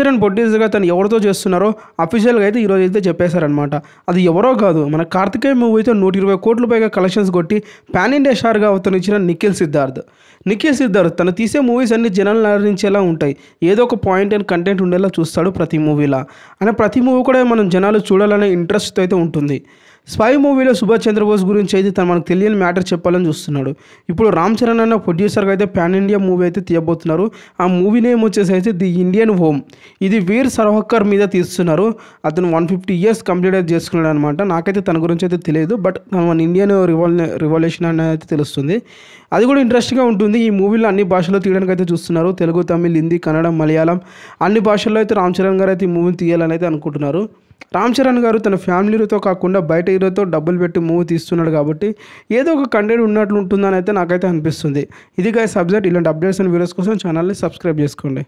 picture and ప్రొడ్యూసర్గా తను ఎవరితో చేస్తున్నారో అఫీషియల్గా అయితే ఈరోజు అయితే చెప్పేశారనమాట అది ఎవరో కాదు మన కార్తికేయ అయితే నూట ఇరవై కోట్ల పైగా కలెక్షన్స్ కొట్టి పాన్ ఇండియా స్టార్గా అవతరించిన నిఖిల్ సిద్ధార్థ్ నిఖిల్ సిద్ధార్థ్ తను తీసే మూవీస్ అన్ని జనాలను ఆదరించేలా ఉంటాయి ఏదో ఒక పాయింట్ అండ్ కంటెంట్ ఉండేలా చూస్తాడు ప్రతి మూవీలా అనే ప్రతి మూవీ కూడా మనం జనాలు చూడాలనే ఇంట్రెస్ట్తో అయితే ఉంటుంది స్పై మూవీలో సుభాష్ చంద్రబోస్ గురించి అయితే తను మనకు తెలియని మ్యాటర్ చెప్పాలని చూస్తున్నాడు ఇప్పుడు రామ్ చరణ్ అన్న ప్రొడ్యూసర్గా అయితే ప్యాన్ ఇండియా మూవీ అయితే తీయబోతున్నారు ఆ మూవీ నేమ్ వచ్చేసి అయితే ది ఇండియన్ హోమ్ ఇది వీర్ సర్వక్కర్ మీద తీస్తున్నారు అతను వన్ ఫిఫ్టీ ఇయర్స్ కంప్లీట్ అయితే చేసుకున్నాడు అనమాట నాకైతే తన గురించి అయితే తెలియదు బట్ మన ఇండియన్ రివాల్ రివల్యూషన్ అయితే తెలుస్తుంది అది కూడా ఇంట్రెస్ట్గా ఉంటుంది ఈ మూవీలో అన్ని భాషల్లో తీయడానికి అయితే చూస్తున్నారు తెలుగు తమిళ్ హిందీ కన్నడ మలయాళం అన్ని భాషల్లో అయితే రామ్ చరణ్ గారు అయితే ఈ మూవీని తీయాలని అయితే అనుకుంటున్నారు రామ్ చరణ్ గారు తన ఫ్యామిలీతో కాకుండా బయట హీరోతో డబ్బులు పెట్టి మూవీ తీస్తున్నాడు కాబట్టి ఏదో ఒక కంటెంట్ ఉన్నట్లు ఉంటుందని అయితే నాకైతే అనిపిస్తుంది ఇది గాయ సబ్జెక్ట్ ఇలాంటి అప్డేట్స్ అండ్ వీడియోస్ కోసం ఛానల్ని సబ్స్క్రైబ్ చేసుకోండి